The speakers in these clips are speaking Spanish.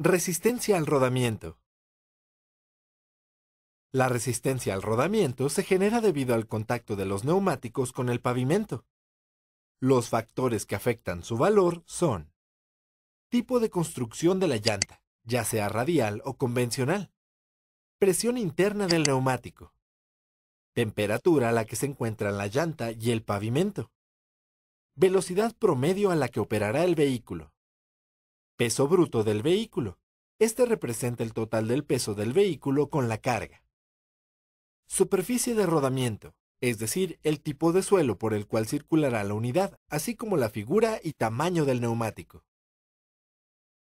Resistencia al rodamiento. La resistencia al rodamiento se genera debido al contacto de los neumáticos con el pavimento. Los factores que afectan su valor son tipo de construcción de la llanta, ya sea radial o convencional, presión interna del neumático, temperatura a la que se encuentran la llanta y el pavimento, velocidad promedio a la que operará el vehículo, Peso bruto del vehículo. Este representa el total del peso del vehículo con la carga. Superficie de rodamiento, es decir, el tipo de suelo por el cual circulará la unidad, así como la figura y tamaño del neumático.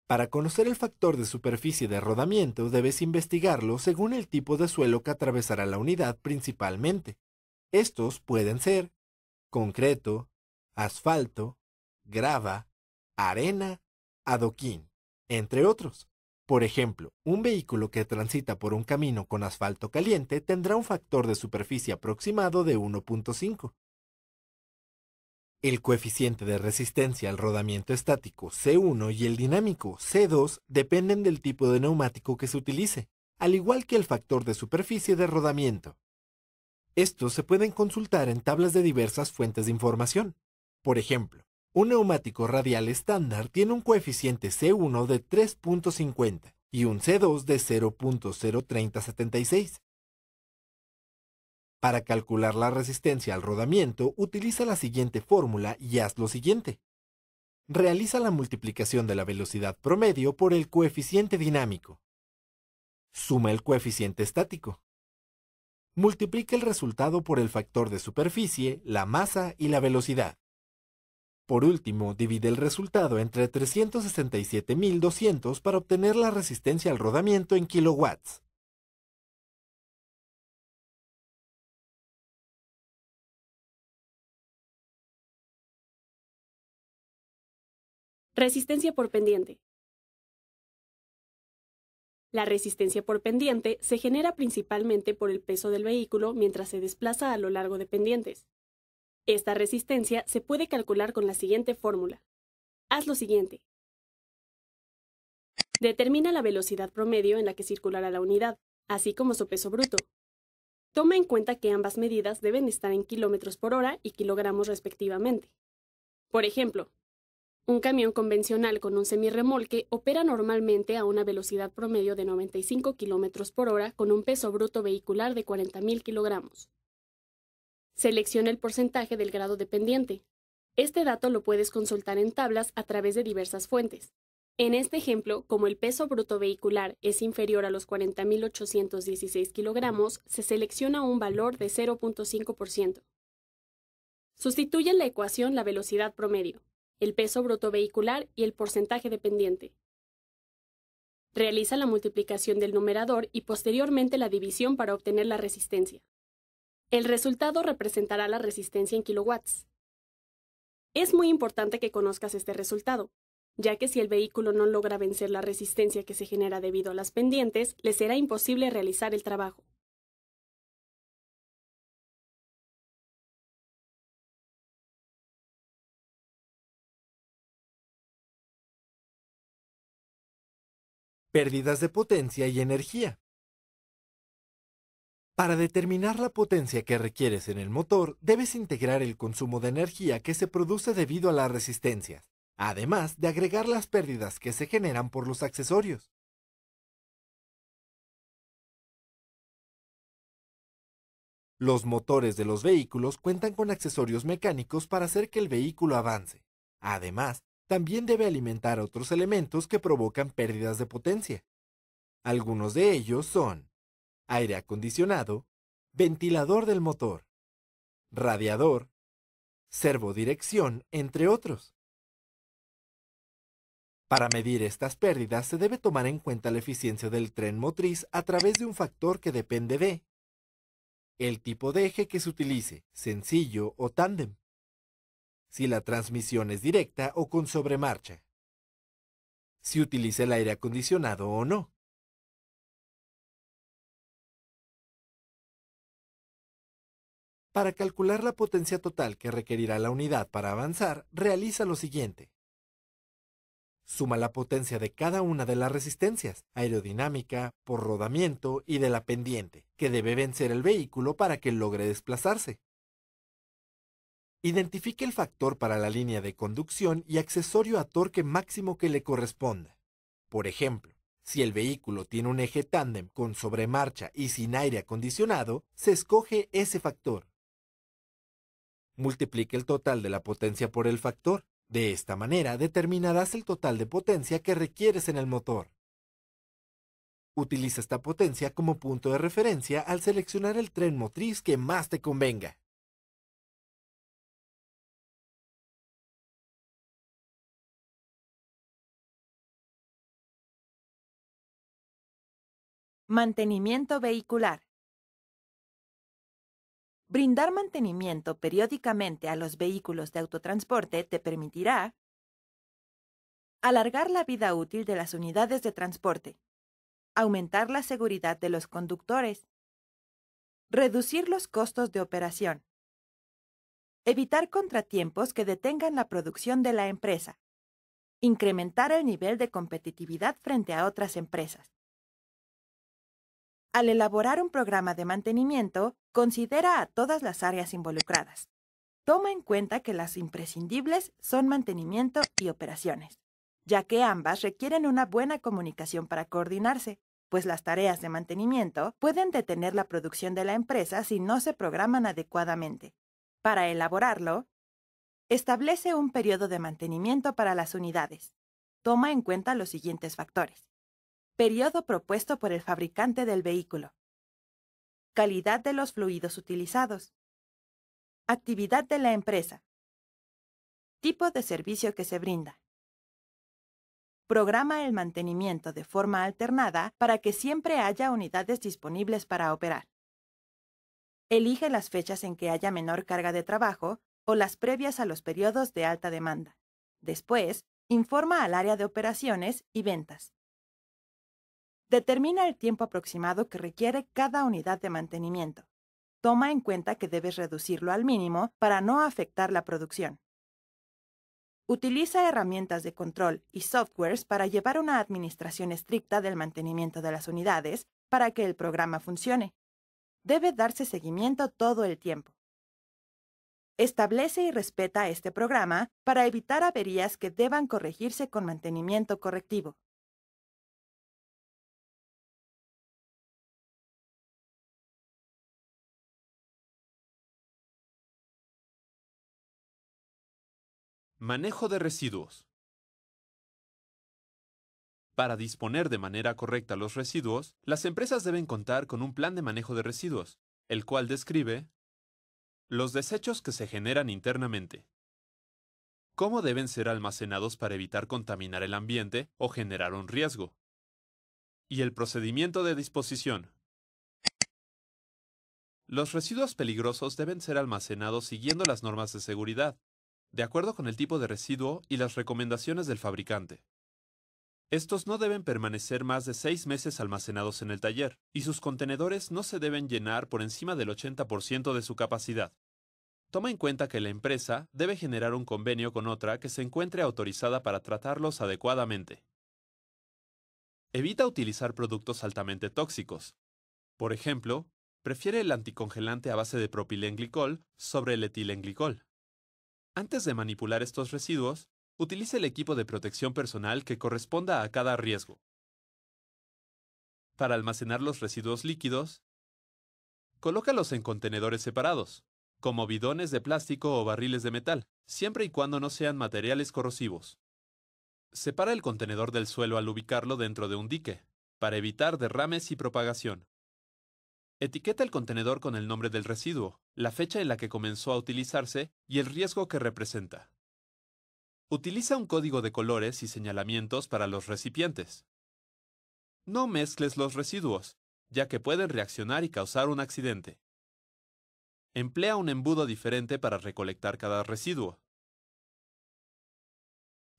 Para conocer el factor de superficie de rodamiento debes investigarlo según el tipo de suelo que atravesará la unidad principalmente. Estos pueden ser concreto, asfalto, grava, arena adoquín, entre otros. Por ejemplo, un vehículo que transita por un camino con asfalto caliente tendrá un factor de superficie aproximado de 1.5. El coeficiente de resistencia al rodamiento estático C1 y el dinámico C2 dependen del tipo de neumático que se utilice, al igual que el factor de superficie de rodamiento. Estos se pueden consultar en tablas de diversas fuentes de información. Por ejemplo, un neumático radial estándar tiene un coeficiente C1 de 3.50 y un C2 de 0.03076. Para calcular la resistencia al rodamiento, utiliza la siguiente fórmula y haz lo siguiente. Realiza la multiplicación de la velocidad promedio por el coeficiente dinámico. Suma el coeficiente estático. Multiplica el resultado por el factor de superficie, la masa y la velocidad. Por último, divide el resultado entre 367.200 para obtener la resistencia al rodamiento en kilowatts. Resistencia por pendiente. La resistencia por pendiente se genera principalmente por el peso del vehículo mientras se desplaza a lo largo de pendientes. Esta resistencia se puede calcular con la siguiente fórmula. Haz lo siguiente. Determina la velocidad promedio en la que circulará la unidad, así como su peso bruto. Toma en cuenta que ambas medidas deben estar en kilómetros por hora y kilogramos respectivamente. Por ejemplo, un camión convencional con un semirremolque opera normalmente a una velocidad promedio de 95 kilómetros por hora con un peso bruto vehicular de 40.000 kilogramos. Selecciona el porcentaje del grado dependiente. Este dato lo puedes consultar en tablas a través de diversas fuentes. En este ejemplo, como el peso bruto vehicular es inferior a los 40.816 kilogramos, se selecciona un valor de 0.5%. Sustituye en la ecuación la velocidad promedio, el peso bruto vehicular y el porcentaje dependiente. Realiza la multiplicación del numerador y posteriormente la división para obtener la resistencia. El resultado representará la resistencia en kilowatts. Es muy importante que conozcas este resultado, ya que si el vehículo no logra vencer la resistencia que se genera debido a las pendientes, le será imposible realizar el trabajo. Pérdidas de potencia y energía. Para determinar la potencia que requieres en el motor, debes integrar el consumo de energía que se produce debido a las resistencias, además de agregar las pérdidas que se generan por los accesorios. Los motores de los vehículos cuentan con accesorios mecánicos para hacer que el vehículo avance. Además, también debe alimentar otros elementos que provocan pérdidas de potencia. Algunos de ellos son aire acondicionado, ventilador del motor, radiador, servodirección, entre otros. Para medir estas pérdidas se debe tomar en cuenta la eficiencia del tren motriz a través de un factor que depende de el tipo de eje que se utilice, sencillo o tándem, si la transmisión es directa o con sobremarcha, si utiliza el aire acondicionado o no, Para calcular la potencia total que requerirá la unidad para avanzar, realiza lo siguiente. Suma la potencia de cada una de las resistencias, aerodinámica, por rodamiento y de la pendiente, que debe vencer el vehículo para que logre desplazarse. Identifique el factor para la línea de conducción y accesorio a torque máximo que le corresponda. Por ejemplo, si el vehículo tiene un eje tándem con sobremarcha y sin aire acondicionado, se escoge ese factor. Multiplique el total de la potencia por el factor. De esta manera determinarás el total de potencia que requieres en el motor. Utiliza esta potencia como punto de referencia al seleccionar el tren motriz que más te convenga. Mantenimiento vehicular. Brindar mantenimiento periódicamente a los vehículos de autotransporte te permitirá alargar la vida útil de las unidades de transporte, aumentar la seguridad de los conductores, reducir los costos de operación, evitar contratiempos que detengan la producción de la empresa, incrementar el nivel de competitividad frente a otras empresas al elaborar un programa de mantenimiento, considera a todas las áreas involucradas. Toma en cuenta que las imprescindibles son mantenimiento y operaciones, ya que ambas requieren una buena comunicación para coordinarse, pues las tareas de mantenimiento pueden detener la producción de la empresa si no se programan adecuadamente. Para elaborarlo, establece un periodo de mantenimiento para las unidades. Toma en cuenta los siguientes factores periodo propuesto por el fabricante del vehículo, calidad de los fluidos utilizados, actividad de la empresa, tipo de servicio que se brinda. Programa el mantenimiento de forma alternada para que siempre haya unidades disponibles para operar. Elige las fechas en que haya menor carga de trabajo o las previas a los periodos de alta demanda. Después, informa al área de operaciones y ventas. Determina el tiempo aproximado que requiere cada unidad de mantenimiento. Toma en cuenta que debes reducirlo al mínimo para no afectar la producción. Utiliza herramientas de control y softwares para llevar una administración estricta del mantenimiento de las unidades para que el programa funcione. Debe darse seguimiento todo el tiempo. Establece y respeta este programa para evitar averías que deban corregirse con mantenimiento correctivo. Manejo de residuos. Para disponer de manera correcta los residuos, las empresas deben contar con un plan de manejo de residuos, el cual describe los desechos que se generan internamente, cómo deben ser almacenados para evitar contaminar el ambiente o generar un riesgo, y el procedimiento de disposición. Los residuos peligrosos deben ser almacenados siguiendo las normas de seguridad, de acuerdo con el tipo de residuo y las recomendaciones del fabricante. Estos no deben permanecer más de seis meses almacenados en el taller, y sus contenedores no se deben llenar por encima del 80% de su capacidad. Toma en cuenta que la empresa debe generar un convenio con otra que se encuentre autorizada para tratarlos adecuadamente. Evita utilizar productos altamente tóxicos. Por ejemplo, prefiere el anticongelante a base de propilenglicol sobre el etilenglicol. Antes de manipular estos residuos, utilice el equipo de protección personal que corresponda a cada riesgo. Para almacenar los residuos líquidos, colócalos en contenedores separados, como bidones de plástico o barriles de metal, siempre y cuando no sean materiales corrosivos. Separa el contenedor del suelo al ubicarlo dentro de un dique, para evitar derrames y propagación. Etiqueta el contenedor con el nombre del residuo, la fecha en la que comenzó a utilizarse y el riesgo que representa. Utiliza un código de colores y señalamientos para los recipientes. No mezcles los residuos, ya que pueden reaccionar y causar un accidente. Emplea un embudo diferente para recolectar cada residuo.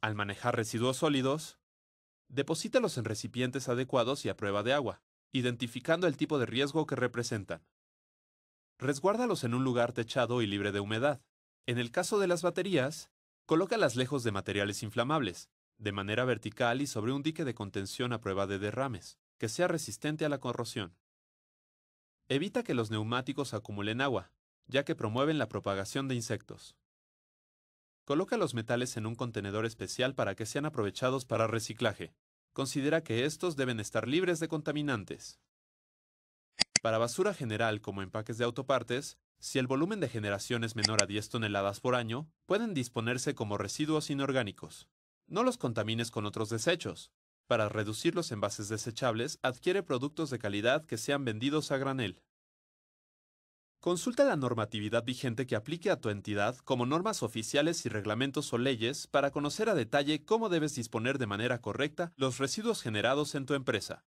Al manejar residuos sólidos, deposítalos en recipientes adecuados y a prueba de agua identificando el tipo de riesgo que representan. Resguárdalos en un lugar techado y libre de humedad. En el caso de las baterías, colócalas lejos de materiales inflamables, de manera vertical y sobre un dique de contención a prueba de derrames, que sea resistente a la corrosión. Evita que los neumáticos acumulen agua, ya que promueven la propagación de insectos. Coloca los metales en un contenedor especial para que sean aprovechados para reciclaje considera que estos deben estar libres de contaminantes. Para basura general como empaques de autopartes, si el volumen de generación es menor a 10 toneladas por año, pueden disponerse como residuos inorgánicos. No los contamines con otros desechos. Para reducir los envases desechables, adquiere productos de calidad que sean vendidos a granel. Consulta la normatividad vigente que aplique a tu entidad como normas oficiales y reglamentos o leyes para conocer a detalle cómo debes disponer de manera correcta los residuos generados en tu empresa.